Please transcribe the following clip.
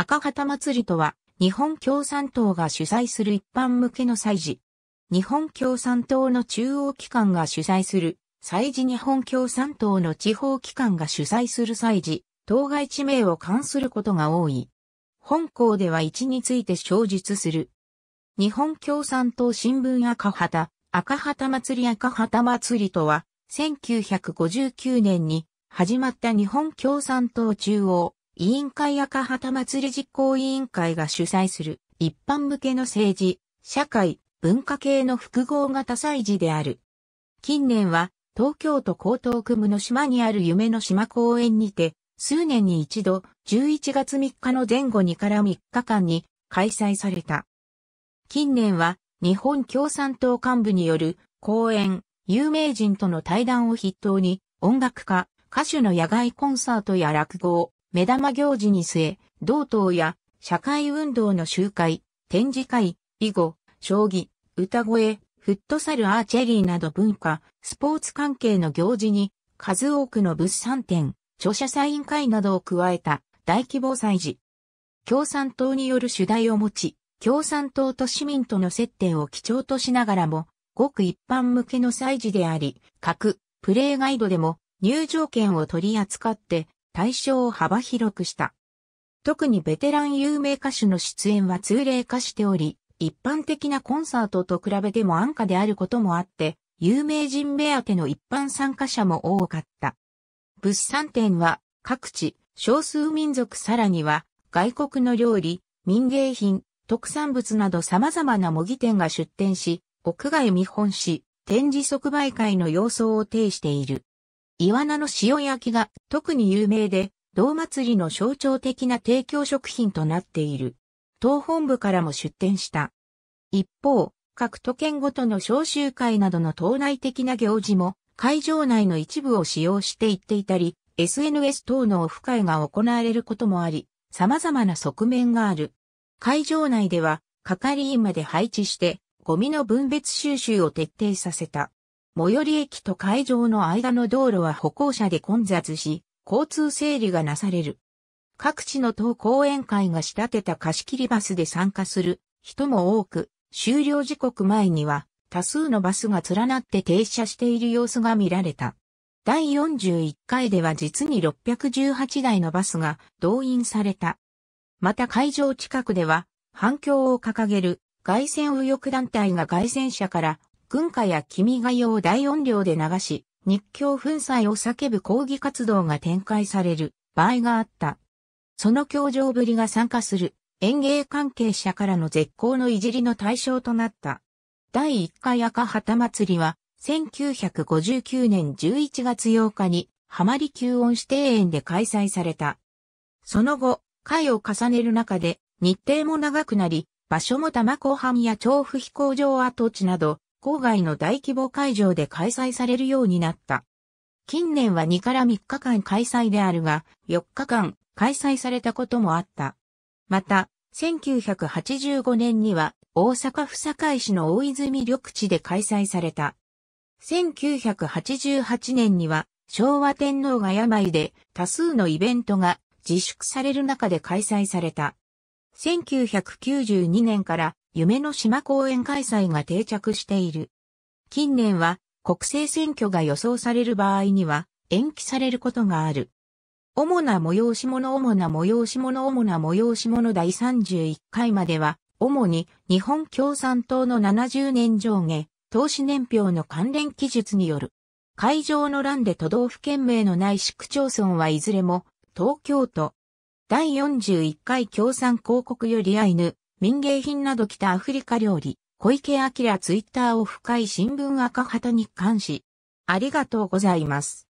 赤旗祭りとは、日本共産党が主催する一般向けの祭事。日本共産党の中央機関が主催する、祭事日本共産党の地方機関が主催する祭事、当該地名を冠することが多い。本校では1について詳述する。日本共産党新聞赤旗、赤旗祭り赤旗祭りとは、1959年に始まった日本共産党中央委員会赤旗祭り実行委員会が主催する一般向けの政治、社会、文化系の複合型祭事である。近年は東京都江東区武の島にある夢の島公園にて、数年に一度11月3日の前後にから3日間に開催された。近年は日本共産党幹部による講演、有名人との対談を筆頭に音楽家、歌手の野外コンサートや落語、目玉行事に据え、同等や社会運動の集会、展示会、囲碁、将棋、歌声、フットサルアーチェリーなど文化、スポーツ関係の行事に数多くの物産展、著者サイン会などを加えた大規模祭事。共産党による主題を持ち、共産党と市民との接点を基調としながらも、ごく一般向けの祭事であり、各プレイガイドでも入場券を取り扱って対象を幅広くした。特にベテラン有名歌手の出演は通例化しており、一般的なコンサートと比べても安価であることもあって、有名人目当ての一般参加者も多かった。物産展は各地、少数民族さらには外国の料理、民芸品、特産物など様々な模擬店が出展し、屋外見本し、展示即売会の様相を呈している。イワナの塩焼きが特に有名で、道祭りの象徴的な提供食品となっている。党本部からも出展した。一方、各都県ごとの召集会などの党内的な行事も、会場内の一部を使用していっていたり、SNS 等のオフ会が行われることもあり、様々な側面がある。会場内では、係員まで配置して、ゴミの分別収集を徹底させた。最寄り駅と会場の間の道路は歩行者で混雑し、交通整理がなされる。各地の党講演会が仕立てた貸し切りバスで参加する人も多く、終了時刻前には多数のバスが連なって停車している様子が見られた。第41回では実に618台のバスが動員された。また会場近くでは反響を掲げる外線右翼団体が外線車から軍歌や君が代を大音量で流し、日教粉砕を叫ぶ抗議活動が展開される場合があった。その教場ぶりが参加する演芸関係者からの絶好のいじりの対象となった。第1回赤旗祭りは、1959年11月8日に浜離宮音指定園で開催された。その後、回を重ねる中で、日程も長くなり、場所も多摩湖畔や調布飛行場跡地など、郊外の大規模会場で開催されるようになった。近年は2から3日間開催であるが、4日間開催されたこともあった。また、1985年には大阪府堺市の大泉緑地で開催された。1988年には昭和天皇が病で多数のイベントが自粛される中で開催された。1992年から夢の島公園開催が定着している。近年は国政選挙が予想される場合には延期されることがある。主な催し物主な催し物主な催し物第31回までは、主に日本共産党の70年上下、投資年表の関連記述による。会場の欄で都道府県名のない市区町村はいずれも東京都。第41回共産広告よりアイヌ、民芸品など北アフリカ料理、小池晃ツイッターを深い新聞赤旗に関し、ありがとうございます。